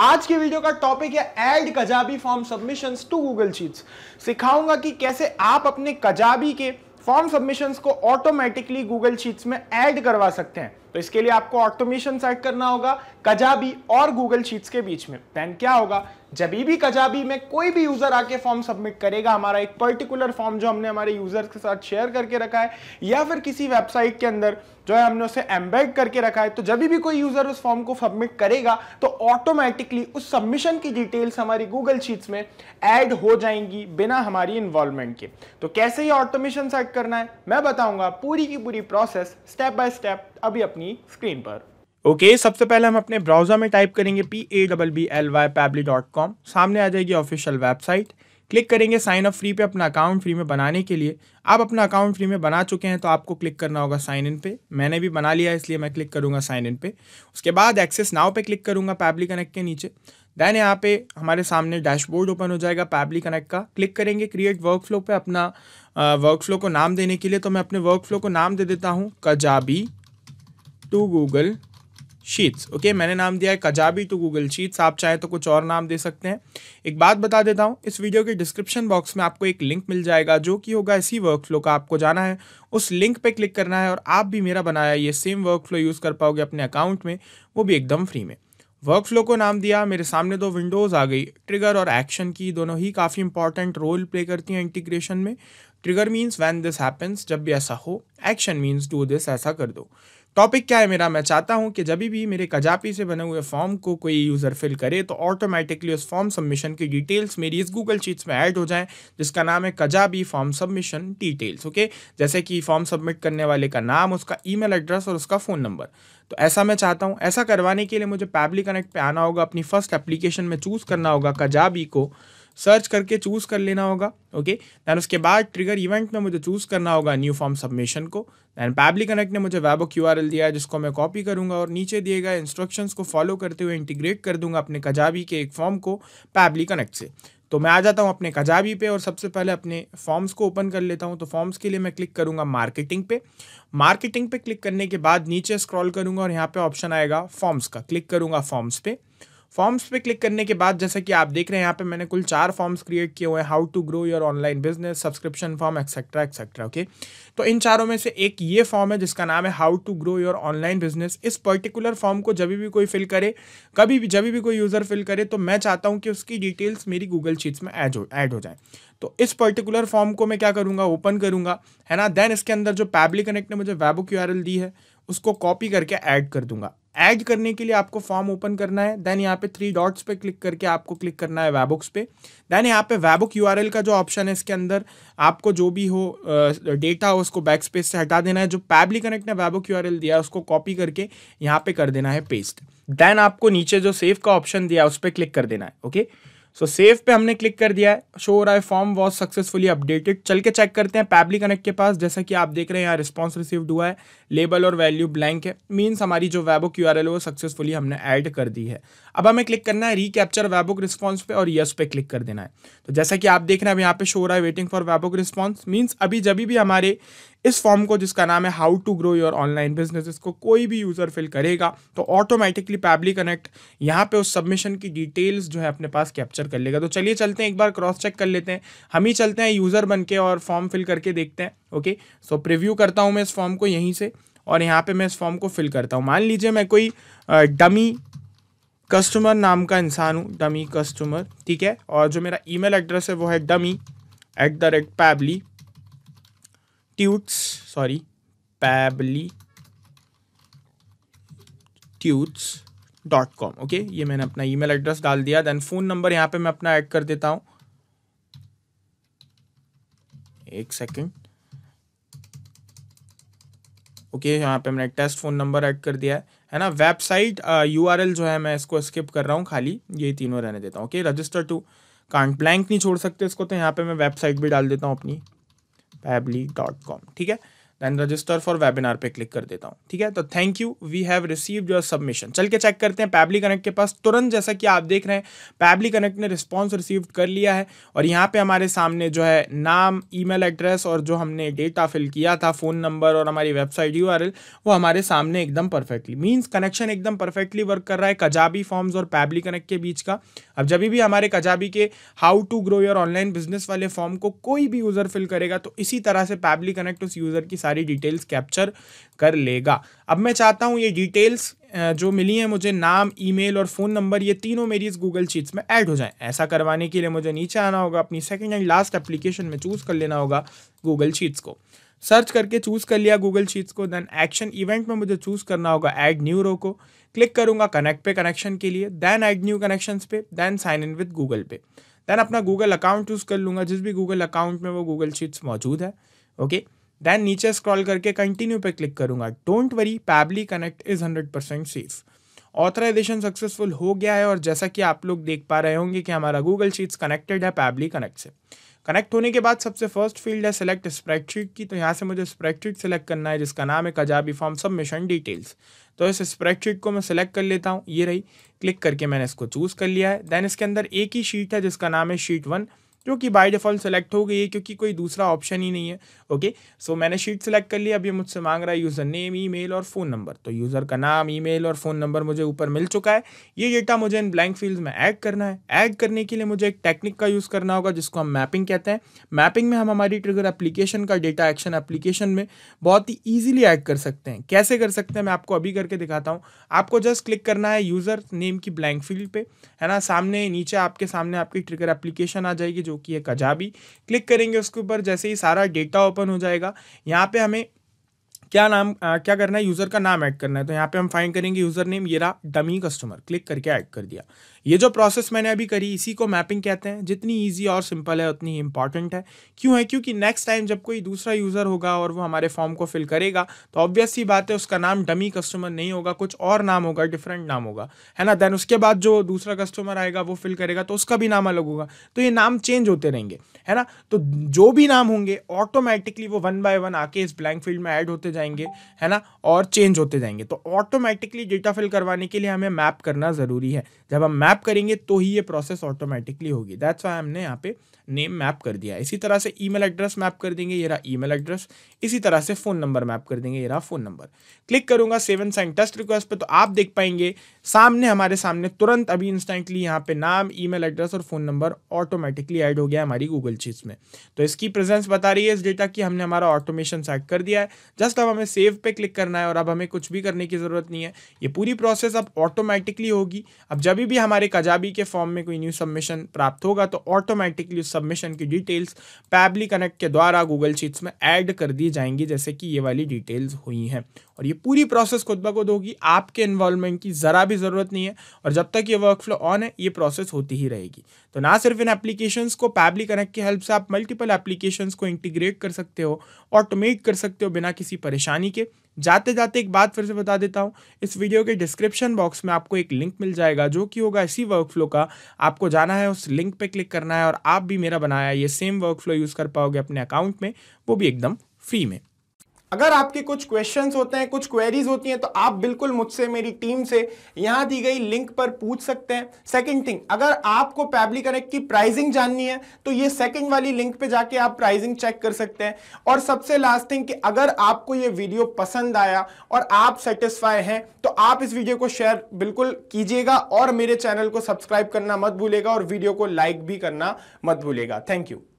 आज की वीडियो का टॉपिक है add Kajabi form submission to Google Sheets सिखाऊंगा कि कैसे आप अपने कजाबी के फॉर्म सबमिशन को ऑटोमेटिकली गूगल शीट्स में ऐड करवा सकते हैं तो इसके लिए आपको ऑटोमेशन सेट करना होगा कजाबी और गूगल शीट्स के बीच में देन क्या होगा भी कजाबी में कोई भी यूजर आके फॉर्म सबमिट करेगा हमारा एक पर्टिकुलर फॉर्म जो हमने हमारे यूजर्स के साथ शेयर करके रखा है या फिर किसी वेबसाइट के अंदर जो है हमने उसे एम्बेड करके रखा है तो जब भी कोई यूजर उस फॉर्म को सबमिट करेगा तो ऑटोमेटिकली उस सबमिशन की डिटेल्स हमारी गूगल शीट्स में ऐड हो जाएंगी बिना हमारी इन्वॉल्वमेंट के तो कैसे ये ऑटोमेशन सेट करना है मैं बताऊंगा पूरी की पूरी प्रोसेस स्टेप बाय स्टेप अभी अपनी स्क्रीन पर ओके okay, सबसे पहले हम अपने ब्राउज़र में टाइप करेंगे P A double B L Y Pabbly dot com सामने आ जाएगी ऑफिशियल वेबसाइट क्लिक करेंगे साइन अप फ्री पे अपना अकाउंट फ्री में बनाने के लिए आप अपना अकाउंट फ्री में बना चुके हैं तो आपको क्लिक करना होगा साइन इन पे मैंने भी बना लिया है इसलिए मैं क्लिक करूँगा साइन इन पे उसके बाद एक्सेस नाव पे क्लिक करूँगा पैबली कनेक्ट के नीचे देन यहाँ पे हमारे सामने डैशबोर्ड ओपन हो जाएगा पैबली कनेक्ट का क्लिक करेंगे क्रिएट वर्क फ्लो पर अपना वर्क फ्लो को नाम देने के लिए तो मैं अपने वर्क फ्लो को नाम दे देता हूँ Kajabi to Google Sheets okay मैंने नाम दिया है कजाबी टू गूगल शीट्स आप चाहे तो कुछ और नाम दे सकते हैं एक बात बता देता हूँ इस वीडियो के डिस्क्रिप्शन बॉक्स में आपको एक लिंक मिल जाएगा जो कि होगा इसी वर्क फ्लो का आपको जाना है उस लिंक पे क्लिक करना है और आप भी मेरा बनाया ये सेम वर्क फ्लो यूज़ कर पाओगे अपने अकाउंट में वो भी एकदम फ्री में वर्क फ्लो को नाम दिया मेरे सामने दो विंडोज़ आ गई ट्रिगर और एक्शन की दोनों ही काफ़ी इंपॉर्टेंट रोल प्ले करती हैं इंटीग्रेशन में trigger means when this happens जब भी ऐसा हो एक्शन मीन्स डू दिस ऐसा कर दो टॉपिक क्या है मेरा मैं चाहता हूँ कि जब भी मेरे कजापी से बने हुए फॉर्म को कोई यूज़र फिल करे तो ऑटोमेटिकली उस फॉर्म सबमिशन की डिटेल्स मेरी इस गूगल शीट्स में ऐड हो जाएं जिसका नाम है Kajabi form submission details okay जैसे कि फॉर्म सबमिट करने वाले का नाम उसका ईमेल एड्रेस और उसका फ़ोन नंबर तो ऐसा मैं चाहता हूँ ऐसा करवाने के लिए मुझे पैबली कनेक्ट पर आना होगा अपनी फर्स्ट एप्लीकेशन में चूज़ करना होगा कजाबी को सर्च करके चूज कर लेना होगा ओके दैन उसके बाद ट्रिगर इवेंट में मुझे चूज करना होगा न्यू फॉर्म सबमिशन को देन पैबली कनेक्ट ने मुझे वेबो क्यू दिया है जिसको मैं कॉपी करूंगा और नीचे दिए गए इंस्ट्रक्शंस को फॉलो करते हुए इंटीग्रेट कर दूंगा अपने कजाबी के एक फॉर्म को पैबली कनेक्ट से तो मैं आ जाता हूँ अपने कजाबी पे और सबसे पहले अपने फॉर्म्स को ओपन कर लेता हूँ तो फॉर्म्स के लिए मैं क्लिक करूँगा मार्केटिंग पे मार्केटिंग पे क्लिक करने के बाद नीचे स्क्रॉल करूँगा और यहाँ पे ऑप्शन आएगा फॉर्म्स का क्लिक करूँगा फॉर्म्स पे फॉर्म्स पे क्लिक करने के बाद जैसा कि आप देख रहे हैं यहाँ पे मैंने कुल चार फॉर्म्स क्रिएट किए हुए हैं how to grow your online business subscription form etcetera etcetera okay तो इन चारों में से एक ये फॉर्म है जिसका नाम है how to grow your online business इस पर्टिकुलर फॉर्म को जब भी कोई फिल करे कभी भी जब भी कोई यूज़र फिल करे तो मैं चाहता हूँ कि उसकी डिटेल्स मेरी गूगल शीट्स में एड हो ऐड हो जाए तो इस पर्टिकुलर फॉर्म को मैं क्या करूँगा ओपन करूँगा है ना देन इसके अंदर जो पैबली कनेक्ट ने मुझे वेबो क्यू दी है उसको कॉपी करके ऐड कर दूंगा ऐड करने के लिए आपको फॉर्म ओपन करना है देन यहाँ पे थ्री डॉट्स पे क्लिक करके आपको क्लिक करना है वेबुक्स पे देन यहाँ पे वेबुक यूआरएल का जो ऑप्शन है इसके अंदर आपको जो भी हो डेटा हो उसको बैक स्पेस से हटा देना है जो पैबली कनेक्ट ने वेबुक यूआरएल दिया उसको कॉपी करके यहाँ पे कर देना है पेस्ट देन आपको नीचे जो सेव का ऑप्शन दिया उस पर क्लिक कर देना है okay okay? So so, save पे हमने क्लिक कर दिया है शो हो रहा है फॉर्म वॉज सक्सेसफुली अपडेटेड चल के चेक करते हैं पैबली कनेक्ट के पास जैसा कि आप देख रहे हैं यहाँ रिस्पॉन्स रिसीव्ड हुआ है लेबल और वैल्यू ब्लैंक है मीन्स हमारी जो वैबुक यू आर एल वो सक्सेसफुली हमने ऐड कर दी है अब हमें क्लिक करना है रिकैप्चर वेबुक रिस्पॉन्स पे और यस पे क्लिक कर देना है तो जैसा कि आप देख रहे हैं अब यहाँ पे शो हो रहा है waiting for webhook response means अभी जब भी हमारे इस फॉर्म को जिसका नाम है how to grow your online business इसको कोई भी यूज़र फिल करेगा तो ऑटोमेटिकली पैबली कनेक्ट यहाँ पे उस सबमिशन की डिटेल्स जो है अपने पास कैप्चर आंसर कर लेगा तो चलिए चलते हैं एक बार क्रॉस चेक कर लेते हैं हम ही चलते हैं यूज़र बन के और फॉर्म फिल करके देखते हैं ओके सो प्रिव्यू करता हूँ मैं इस फॉर्म को यहीं से और यहाँ पर मैं इस फॉर्म को फिल करता हूँ मान लीजिए मैं कोई डमी कस्टमर नाम का इंसान हूँ डमी कस्टमर ठीक है और जो मेरा ई एड्रेस है वो है dummy at the rate Pabbly tuts sorry Pabbly tuts dot com okay ये मैंने अपना ईमेल एड्रेस डाल दिया देन फ़ोन नंबर यहाँ पे मैं अपना ऐड कर देता हूँ एक सेकेंड ओके okay, यहाँ पे मैंने टेस्ट फ़ोन नंबर ऐड कर दिया है है ना वेबसाइट यूआरएल uh, जो है मैं इसको स्किप कर रहा हूँ खाली ये तीनों रहने देता हूँ okay register to can't blank नहीं छोड़ सकते इसको तो यहाँ पे मैं वेबसाइट भी डाल देता हूँ अपनी पैबली डॉट कॉम ठीक है देन रजिस्टर फॉर वेबिनार पे क्लिक कर देता हूँ ठीक है तो thank you we have receive your submission चल के चेक करते हैं पैबली कनेक्ट के पास तुरंत जैसा कि आप देख रहे हैं पैबली कनेक्ट ने रिस्पॉन्स रिसीव कर लिया है और यहाँ पे हमारे सामने जो है नाम मेल एड्रेस और जो हमने डेटा फिल किया था फ़ोन नंबर और हमारी वेबसाइट यू वो हमारे सामने एकदम परफेक्टली मीन्स कनेक्शन एकदम परफेक्टली वर्क कर रहा है कजाबी फॉर्म्स और पैबली कनेक्ट के बीच का अब जब भी हमारे कजाबी के how to grow your online business वाले फॉर्म को कोई भी यूज़र फिल करेगा तो इसी तरह से पैबली कनेक्ट उस यूज़र की सारी डिटेल्स कैप्चर कर लेगा अब मैं चाहता हूँ ये डिटेल्स जो मिली है मुझे नाम ईमेल और फ़ोन नंबर ये तीनों मेरी इस गूगल शीट्स में ऐड हो जाएं ऐसा करवाने के लिए मुझे नीचे आना होगा अपनी सेकेंड एंड लास्ट एप्लीकेशन में चूज़ कर लेना होगा गूगल शीट्स को सर्च करके चूज़ कर लिया गूगल शीट्स को देन एक्शन इवेंट में मुझे चूज़ करना होगा ऐड न्यू रो को क्लिक करूँगा कनेक्ट पे कनेक्शन के लिए देन ऐड न्यू कनेक्शन पे then sign in with Google पे देन अपना गूगल अकाउंट चूज़ कर लूँगा जिस भी गूगल अकाउंट में वो गूगल शीट्स मौजूद है ओके okay? देन नीचे स्क्रॉल करके कंटिन्यू पे क्लिक करूंगा don't worry Pabbly Connect is hundred percent safe authorization successful हो गया है और जैसा कि आप लोग देख पा रहे होंगे कि हमारा गूगल शीट्स कनेक्टेड है पैबली कनेक्ट से कनेक्ट होने के बाद सबसे फर्स्ट फील्ड है सिलेक्ट स्प्रेडशीट की तो यहाँ से मुझे स्प्रेडशीट सेलेक्ट करना है जिसका नाम है कजाबी फॉर्म सबमिशन डिटेल्स तो इस स्प्रेडशीट को मैं सिलेक्ट कर लेता हूँ ये रही क्लिक करके मैंने इसको चूज़ कर लिया है देन इसके अंदर एक ही शीट है जिसका नाम है शीट वन जो कि बाई डिफ़ॉल्ट सेलेक्ट हो गई है क्योंकि कोई दूसरा ऑप्शन ही नहीं है ओके सो मैंने शीट सेलेक्ट कर लिया अब ये मुझसे मांग रहा है यूज़र नेम ईमेल और फ़ोन नंबर तो यूज़र का नाम ईमेल और फ़ोन नंबर मुझे ऊपर मिल चुका है ये डेटा मुझे इन ब्लैंक फील्ड में ऐड करना है ऐड करने के लिए मुझे एक टेक्निक का यूज़ करना होगा जिसको हम मैपिंग कहते हैं मैपिंग में हम हमारी ट्रिगर एप्लीकेशन का डेटा एक्शन एप्लीकेशन में बहुत ही ईजिली ऐड कर सकते हैं कैसे कर सकते हैं मैं आपको अभी करके दिखाता हूँ आपको जस्ट क्लिक करना है यूज़र नेम की ब्लैंक फील्ड पे है ना सामने नीचे आपके सामने आपकी ट्रिगर एप्लीकेशन आ जाएगी जो कि है कजाबी क्लिक करेंगे उसके ऊपर जैसे ही सारा डेटा ओपन हो जाएगा यहाँ पे हमें क्या नाम आ, क्या करना है यूज़र का नाम ऐड करना है तो यहाँ पे हम फाइंड करेंगे यूज़र नेम ये रहा डमी कस्टमर क्लिक करके ऐड कर दिया ये जो प्रोसेस मैंने अभी करी इसी को मैपिंग कहते हैं जितनी ईजी और सिंपल है उतनी इंपॉर्टेंट है क्यों है क्योंकि नेक्स्ट टाइम जब कोई दूसरा यूज़र होगा और वो हमारे फॉर्म को फिल करेगा तो ऑब्वियस ही बात है उसका नाम डमी कस्टमर नहीं होगा कुछ और नाम होगा डिफरेंट नाम होगा है ना देन उसके बाद जो दूसरा कस्टमर आएगा वो फिल करेगा तो उसका भी नाम अलग होगा तो ये नाम चेंज होते रहेंगे है ना तो जो भी नाम होंगे ऑटोमेटिकली वो वन बाय वन आके इस ब्लैंक फील्ड में ऐड होते जाएंगे है ना और चेंज होते जाएंगे तो ऑटोमेटिकली डेटा फिल करवाने के लिए हमें मैप करना ज़रूरी है जब हम मैप मैप करेंगे तो ही ये प्रोसेस ऑटोमेटिकली होगी दैट्स वाई हमने यहाँ पे नेम मैप कर दिया इसी तरह से ईमेल एड्रेस मैप कर देंगे ये रहा ईमेल एड्रेस इसी तरह से फ़ोन नंबर मैप कर देंगे ये रहा फ़ोन नंबर क्लिक करूंगा सेवन साइन टेस्ट रिक्वेस्ट पर तो आप देख पाएंगे सामने हमारे सामने तुरंत अभी इंस्टेंटली यहाँ पे नाम ईमेल एड्रेस और फ़ोन नंबर ऑटोमेटिकली ऐड हो गया हमारी गूगल चीज में तो इसकी प्रेजेंस बता रही है इस डेटा की हमने हमारा ऑटोमेशन सेट कर दिया है जस्ट अब हमें सेव पे क्लिक करना है और अब हमें कुछ भी करने की ज़रूरत नहीं है ये पूरी प्रोसेस अब ऑटोमेटिकली होगी अब जब भी हमारे कजाबी के फॉर्म में कोई न्यू सबमिशन प्राप्त होगा तो ऑटोमेटिकली उस सबमिशन की डिटेल्स पैबली कनेक्ट के द्वारा गूगल चीट्स में ऐड कर दी जाएंगी जैसे कि ये वाली डिटेल्स हुई हैं और ये पूरी प्रोसेस खुद ब खुद होगी आपके इन्वॉल्वमेंट की ज़रा भी ज़रूरत नहीं है और जब तक ये वर्क फ्लो ऑन है ये प्रोसेस होती ही रहेगी तो ना सिर्फ इन एप्लीकेशंस को पैबली कनेक्ट की हेल्प से आप मल्टीपल एप्लीकेशंस को इंटीग्रेट कर सकते हो ऑटोमेट कर सकते हो बिना किसी परेशानी के जाते जाते एक बात फिर से बता देता हूँ इस वीडियो के डिस्क्रिप्शन बॉक्स में आपको एक लिंक मिल जाएगा जो कि होगा इसी वर्क फ्लो का आपको जाना है उस लिंक पे क्लिक करना है और आप भी मेरा बनाया ये सेम वर्क फ्लो यूज़ कर पाओगे अपने अकाउंट में वो भी एकदम फ्री में अगर आपके कुछ क्वेश्चंस होते हैं कुछ क्वेरीज होती हैं तो आप बिल्कुल मुझसे मेरी टीम से यहां दी गई लिंक पर पूछ सकते हैं सेकंड थिंग अगर आपको पैबली कनेक्ट की प्राइसिंग जाननी है तो ये सेकंड वाली लिंक पे जाके आप प्राइसिंग चेक कर सकते हैं और सबसे लास्ट थिंग कि अगर आपको ये वीडियो पसंद आया और आप सेटिस्फाई हैं तो आप इस वीडियो को शेयर बिल्कुल कीजिएगा और मेरे चैनल को सब्सक्राइब करना मत भूलेगा और वीडियो को लाइक भी करना मत भूलेगा थैंक यू